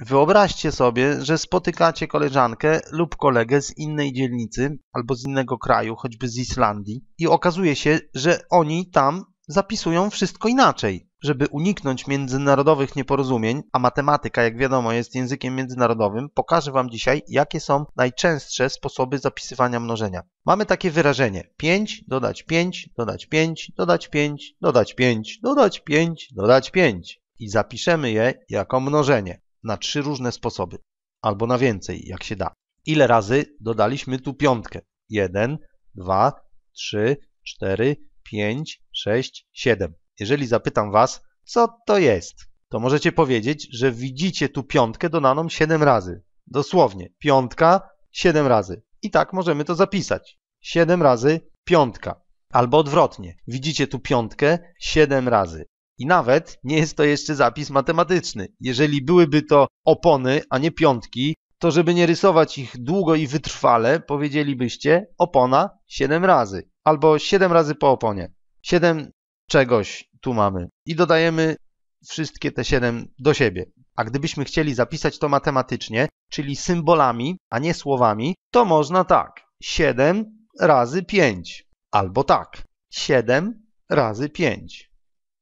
Wyobraźcie sobie, że spotykacie koleżankę lub kolegę z innej dzielnicy albo z innego kraju, choćby z Islandii, i okazuje się, że oni tam zapisują wszystko inaczej. Żeby uniknąć międzynarodowych nieporozumień, a matematyka, jak wiadomo, jest językiem międzynarodowym, pokażę Wam dzisiaj, jakie są najczęstsze sposoby zapisywania mnożenia. Mamy takie wyrażenie 5, dodać 5, dodać 5, dodać 5, dodać 5, dodać 5, dodać 5 i zapiszemy je jako mnożenie na trzy różne sposoby, albo na więcej, jak się da. Ile razy dodaliśmy tu piątkę? 1, 2, 3, 4, 5, 6, 7. Jeżeli zapytam Was, co to jest, to możecie powiedzieć, że widzicie tu piątkę dodaną 7 razy. Dosłownie, piątka 7 razy. I tak możemy to zapisać. 7 razy piątka. Albo odwrotnie, widzicie tu piątkę 7 razy. I nawet nie jest to jeszcze zapis matematyczny. Jeżeli byłyby to opony, a nie piątki, to żeby nie rysować ich długo i wytrwale, powiedzielibyście opona 7 razy albo 7 razy po oponie. 7 czegoś tu mamy i dodajemy wszystkie te 7 do siebie. A gdybyśmy chcieli zapisać to matematycznie, czyli symbolami, a nie słowami, to można tak: 7 razy 5 albo tak: 7 razy 5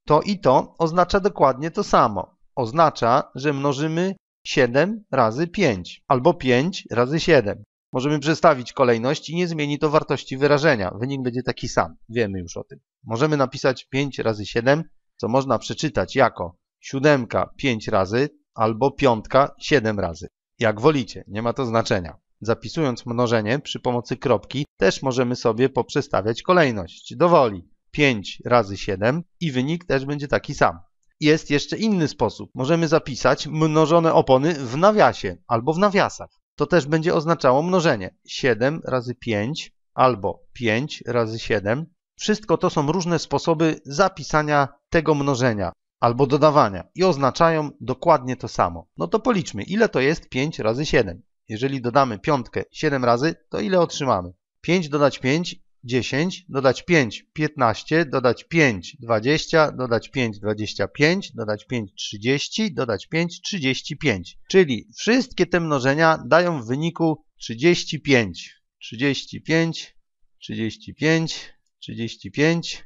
to i to oznacza dokładnie to samo. Oznacza, że mnożymy 7 razy 5 albo 5 razy 7. Możemy przestawić kolejność i nie zmieni to wartości wyrażenia. Wynik będzie taki sam. Wiemy już o tym. Możemy napisać 5 razy 7, co można przeczytać jako siódemka 5 razy albo piątka 7 razy. Jak wolicie, nie ma to znaczenia. Zapisując mnożenie przy pomocy kropki, też możemy sobie poprzestawiać kolejność. Dowoli. 5 razy 7 i wynik też będzie taki sam. Jest jeszcze inny sposób. Możemy zapisać mnożone opony w nawiasie albo w nawiasach. To też będzie oznaczało mnożenie. 7 razy 5 albo 5 razy 7. Wszystko to są różne sposoby zapisania tego mnożenia albo dodawania i oznaczają dokładnie to samo. No to policzmy, ile to jest 5 razy 7. Jeżeli dodamy piątkę 7 razy, to ile otrzymamy? 5 dodać 5 10, dodać 5, 15, dodać 5, 20, dodać 5, 25, dodać 5, 30, dodać 5, 35. Czyli wszystkie te mnożenia dają w wyniku 35, 35, 35, 35.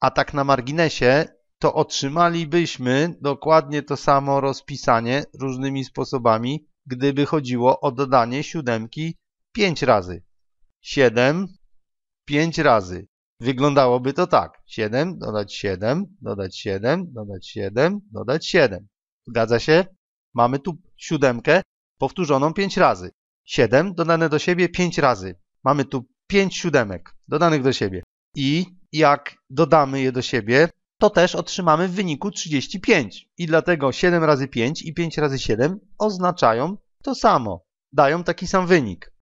A tak na marginesie to otrzymalibyśmy dokładnie to samo rozpisanie różnymi sposobami, gdyby chodziło o dodanie siódemki 5 razy. 7 5 razy. Wyglądałoby to tak. 7, dodać 7, dodać 7, dodać 7, dodać 7. Zgadza się? Mamy tu siódemkę powtórzoną 5 razy. 7 dodane do siebie 5 razy. Mamy tu 5 siódemek dodanych do siebie. I jak dodamy je do siebie, to też otrzymamy w wyniku 35. I dlatego 7 razy 5 i 5 razy 7 oznaczają to samo. Dają taki sam wynik.